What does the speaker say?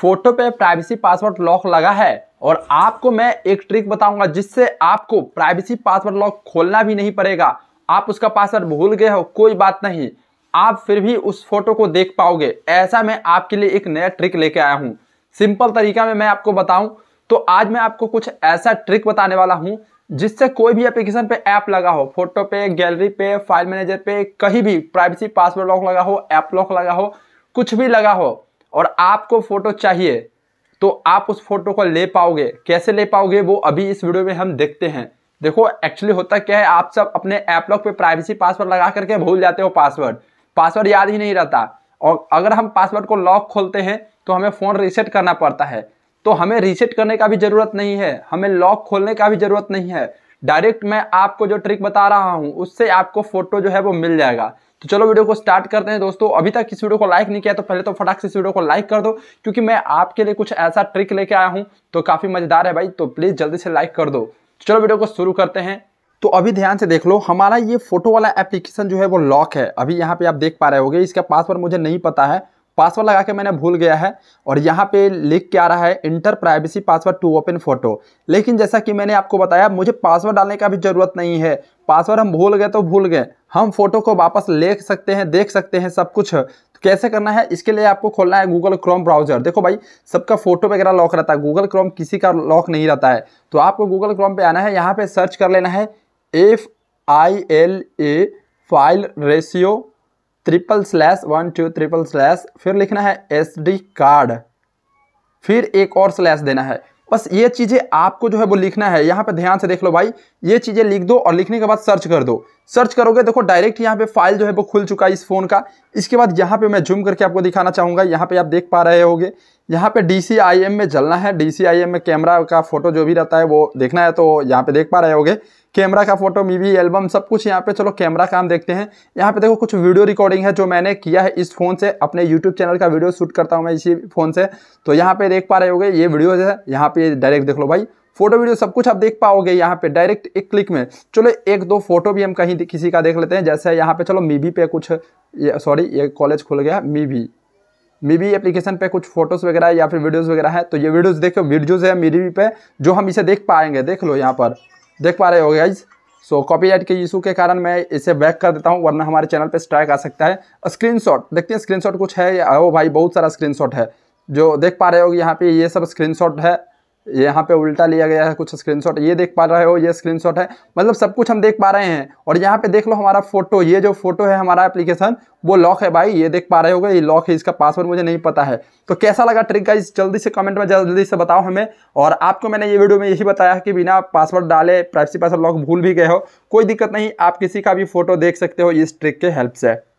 photo पे privacy password lock लगा है और आपको मैं एक ट्रिक बताऊंगा जिससे आपको प्राइवेसी पासवर्ड लॉक खोलना भी नहीं पड़ेगा आप उसका पासवर्ड भूल गए हो कोई बात नहीं आप फिर भी उस फोटो को देख पाओगे ऐसा मैं आपके लिए एक नया ट्रिक लेके आया हूँ सिंपल तरीका में मैं आपको बताऊं तो आज मैं आपको कुछ ऐसा ट्रिक बताने वाला हूँ जिससे कोई भी एप्लीकेशन पे ऐप लगा हो फोटो पे गैलरी पे फाइल मैनेजर पे कहीं भी प्राइवेसी पासवर्ड लॉक लगा हो ऐप लॉक लगा हो कुछ भी लगा हो और आपको फ़ोटो चाहिए तो आप उस फोटो को ले पाओगे कैसे ले पाओगे वो अभी इस वीडियो में हम देखते हैं देखो एक्चुअली होता क्या है आप सब अपने ऐप लॉक पे प्राइवेसी पासवर्ड लगा करके भूल जाते हो पासवर्ड पासवर्ड याद ही नहीं रहता और अगर हम पासवर्ड को लॉक खोलते हैं तो हमें फ़ोन रीसेट करना पड़ता है तो हमें रीसेट करने का भी ज़रूरत नहीं है हमें लॉक खोलने का भी ज़रूरत नहीं है डायरेक्ट मैं आपको जो ट्रिक बता रहा हूँ उससे आपको फोटो जो है वो मिल जाएगा तो चलो वीडियो को स्टार्ट करते हैं दोस्तों अभी तक इस वीडियो को लाइक नहीं किया तो पहले तो फटाक से इस वीडियो को लाइक कर दो क्योंकि मैं आपके लिए कुछ ऐसा ट्रिक लेके आया हूँ तो काफ़ी मज़ेदार है भाई तो प्लीज़ जल्दी से लाइक कर दो तो चलो वीडियो को शुरू करते हैं तो अभी ध्यान से देख लो हमारा ये फोटो वाला एप्लीकेशन जो है वो लॉक है अभी यहाँ पे आप देख पा रहे होगे इसका पासवर्ड मुझे नहीं पता है पासवर्ड लगा के मैंने भूल गया है और यहाँ पे लिख के आ रहा है enter privacy password to open photo लेकिन जैसा कि मैंने आपको बताया मुझे पासवर्ड डालने का भी ज़रूरत नहीं है पासवर्ड हम भूल गए तो भूल गए हम फोटो को वापस ले सकते हैं देख सकते हैं सब कुछ तो कैसे करना है इसके लिए आपको खोलना है गूगल क्रोम ब्राउजर देखो भाई सबका फोटो वगैरह लॉक रहता है गूगल क्रोम किसी का लॉक नहीं रहता है तो आपको गूगल क्रोम पर आना है यहाँ पर सर्च कर लेना है F I L A file ratio triple slash one two triple slash फिर लिखना है एस डी कार्ड फिर एक और स्लैश देना है बस ये चीज़ें आपको जो है वो लिखना है यहाँ पे ध्यान से देख लो भाई ये चीज़ें लिख दो और लिखने के बाद सर्च कर दो सर्च करोगे देखो डायरेक्ट यहाँ पे फाइल जो है वो खुल चुका है इस फोन का इसके बाद यहाँ पे मैं जूम करके आपको दिखाना चाहूँगा यहाँ पे आप देख पा रहे होगे यहाँ पे डी में जलना है डी में कैमरा का फोटो जो भी रहता है वो देखना है तो यहाँ पे देख पा रहे होगे कैमरा का फोटो मीवी एल्बम सब कुछ यहाँ पे चलो कैमरा का हम देखते हैं यहाँ पे देखो कुछ वीडियो रिकॉर्डिंग है जो मैंने किया है इस फोन से अपने यूट्यूब चैनल का वीडियो शूट करता हूँ मैं इसी फोन से तो यहाँ पे देख पा रहे होगे ये वीडियो है यहाँ पे डायरेक्ट देख लो भाई फोटो वीडियो सब कुछ आप देख पाओगे यहाँ पे डायरेक्ट एक क्लिक में चलो एक दो फोटो भी हम कहीं किसी का देख लेते हैं जैसे यहाँ पे चलो मीबी पे कुछ सॉरी ये कॉलेज खुल गया मीबी मीबी एप्लीकेशन पे कुछ फोटोज वगैरह या फिर वीडियोज़ वगैरह है तो ये वीडियोज देखो वीडियोज़ है मीबी पे जो हम इसे देख पाएंगे देख लो यहाँ पर देख पा रहे हो गाइज सो कॉपीराइट के इशू के कारण मैं इसे बैक कर देता हूँ वरना हमारे चैनल पे स्ट्राइक आ सकता है स्क्रीनशॉट देखते हैं स्क्रीनशॉट कुछ है ओ भाई बहुत सारा स्क्रीनशॉट है जो देख पा रहे हो यहाँ पे ये सब स्क्रीनशॉट है यहाँ पे उल्टा लिया गया है कुछ स्क्रीनशॉट ये देख पा रहे हो ये स्क्रीनशॉट है मतलब सब कुछ हम देख पा रहे हैं और यहाँ पे देख लो हमारा फोटो ये जो फोटो है हमारा एप्लीकेशन वो लॉक है भाई ये देख पा रहे होगा ये लॉक है इसका पासवर्ड मुझे नहीं पता है तो कैसा लगा ट्रिक का इस जल्दी से कमेंट में जल्दी से बताओ हमें और आपको मैंने ये वीडियो में यही बताया कि बिना पासवर्ड डाले प्राइवेसी पासवर्ड लॉक भूल भी गए हो कोई दिक्कत नहीं आप किसी का भी फोटो देख सकते हो इस ट्रिक के हेल्प से